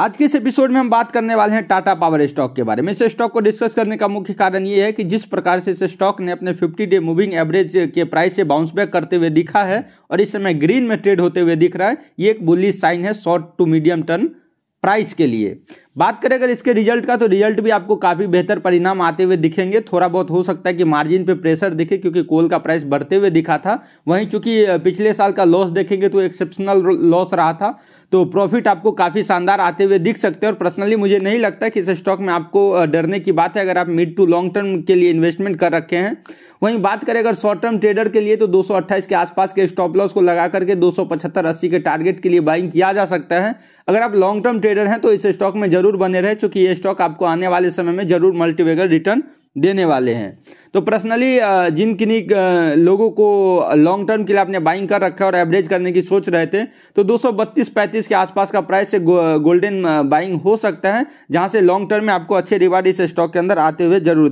आज के इस एपिसोड में हम बात करने वाले हैं टाटा पावर स्टॉक के बारे में इस स्टॉक को डिस्कस करने का मुख्य कारण ये है कि जिस प्रकार से इस स्टॉक ने अपने 50 डे मूविंग एवरेज के प्राइस से बाउंस बैक करते हुए दिखा है और इस समय ग्रीन में ट्रेड होते हुए दिख रहा है ये एक बुलिस साइन है short to medium term price के लिए बात करें अगर इसके रिजल्ट का तो रिजल्ट भी आपको काफ़ी बेहतर परिणाम आते हुए दिखेंगे थोड़ा बहुत हो सकता है कि मार्जिन पे प्रेशर दिखे क्योंकि कोल का प्राइस बढ़ते हुए दिखा था वहीं चूंकि पिछले साल का लॉस देखेंगे तो एक्सेप्शनल लॉस रहा था तो प्रॉफिट आपको काफ़ी शानदार आते हुए दिख सकते हैं और पर्सनली मुझे नहीं लगता कि इस स्टॉक में आपको डरने की बात है अगर आप मिड टू लॉन्ग टर्म के लिए इन्वेस्टमेंट कर रखे हैं वहीं बात करें अगर शॉर्ट टर्म ट्रेडर के लिए तो दो के आसपास के स्टॉप लॉस को लगा करके दो सौ के टारगेट के लिए बाइंग किया जा सकता है अगर आप लॉन्ग टर्म ट्रेडर हैं तो इस स्टॉक में जरूर बने रहे चूंकि ये स्टॉक आपको आने वाले समय में जरूर मल्टीवेगर रिटर्न देने वाले हैं तो पर्सनली जिन किन्हीं लोगों को लॉन्ग टर्म के लिए आपने बाइंग कर रखा है और एवरेज करने की सोच रहे थे तो दो सौ के आसपास का प्राइस से गोल्डन बाइंग हो सकता है जहां से लॉन्ग टर्म में आपको अच्छे रिवार्ड इस स्टॉक के अंदर आते हुए जरूर